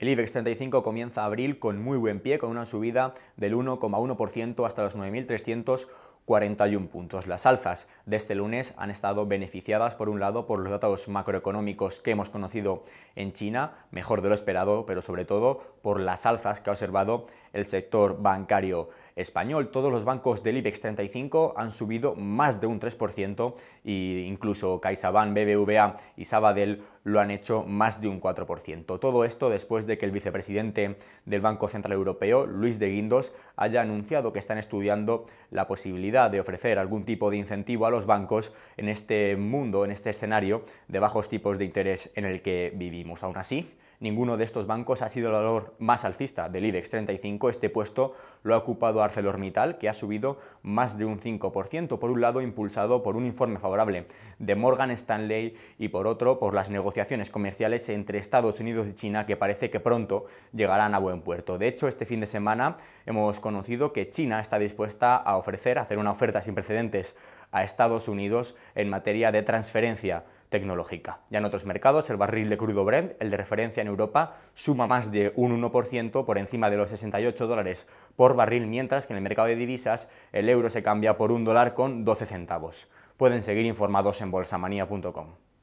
El IBEX 35 comienza abril con muy buen pie, con una subida del 1,1% hasta los 9.300 41 puntos. Las alzas de este lunes han estado beneficiadas, por un lado, por los datos macroeconómicos que hemos conocido en China, mejor de lo esperado, pero sobre todo por las alzas que ha observado el sector bancario español. Todos los bancos del IBEX 35 han subido más de un 3% e incluso CaixaBank, BBVA y Sabadell lo han hecho más de un 4%. Todo esto después de que el vicepresidente del Banco Central Europeo, Luis de Guindos, haya anunciado que están estudiando la posibilidad de ofrecer algún tipo de incentivo a los bancos en este mundo, en este escenario de bajos tipos de interés en el que vivimos. Aún así, ninguno de estos bancos ha sido el valor más alcista del IBEX 35. Este puesto lo ha ocupado ArcelorMittal, que ha subido más de un 5%, por un lado impulsado por un informe favorable de Morgan Stanley y por otro por las negociaciones comerciales entre Estados Unidos y China, que parece que pronto llegarán a buen puerto. De hecho, este fin de semana hemos conocido que China está dispuesta a ofrecer, hacer una una oferta sin precedentes a Estados Unidos en materia de transferencia tecnológica. Ya en otros mercados, el barril de crudo Brent, el de referencia en Europa, suma más de un 1% por encima de los 68 dólares por barril, mientras que en el mercado de divisas el euro se cambia por un dólar con 12 centavos. Pueden seguir informados en bolsamanía.com.